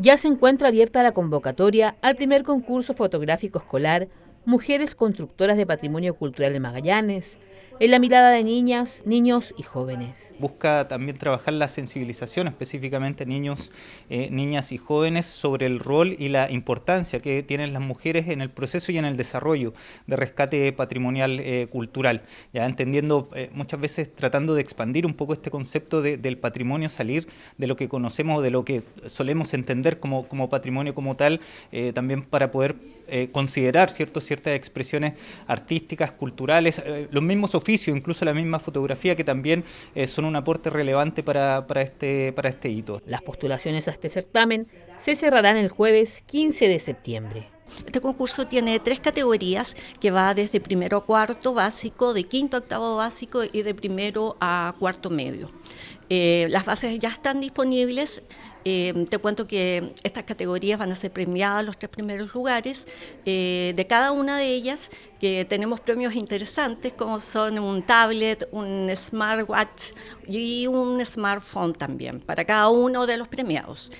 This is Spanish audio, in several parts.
ya se encuentra abierta la convocatoria al primer concurso fotográfico escolar mujeres constructoras de patrimonio cultural de Magallanes, en la mirada de niñas, niños y jóvenes. Busca también trabajar la sensibilización específicamente niños, eh, niñas y jóvenes sobre el rol y la importancia que tienen las mujeres en el proceso y en el desarrollo de rescate patrimonial eh, cultural. Ya entendiendo eh, muchas veces tratando de expandir un poco este concepto del patrimonio, salir de lo que conocemos o de lo que solemos entender como, como patrimonio como tal, también para poder eh, considerar ¿cierto? ciertas expresiones artísticas, culturales, eh, los mismos oficios, incluso la misma fotografía, que también eh, son un aporte relevante para, este, para este hito. Las postulaciones a este certamen se cerrarán el jueves 15 de septiembre. Este concurso tiene tres categorías que va desde primero a cuarto básico, de quinto a octavo básico y de primero a cuarto medio. Eh, las bases ya están disponibles. Eh, te cuento que estas categorías van a ser premiadas los tres primeros lugares. Eh, de cada una de ellas, que tenemos premios interesantes como son un tablet, un smartwatch y un smartphone también, para cada uno de los premiados.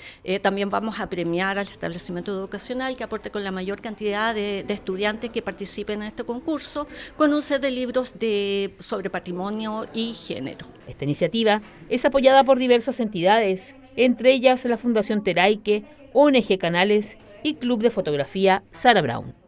también vamos a premiar al establecimiento educacional que aporte con la mayor cantidad de, de, estudiantes que participen en este concurso, con un set de libros de, sobre patrimonio y género. Esta iniciativa es es apoyada por diversas entidades, entre ellas la Fundación Teraike, ONG Canales y Club de Fotografía Sara Brown.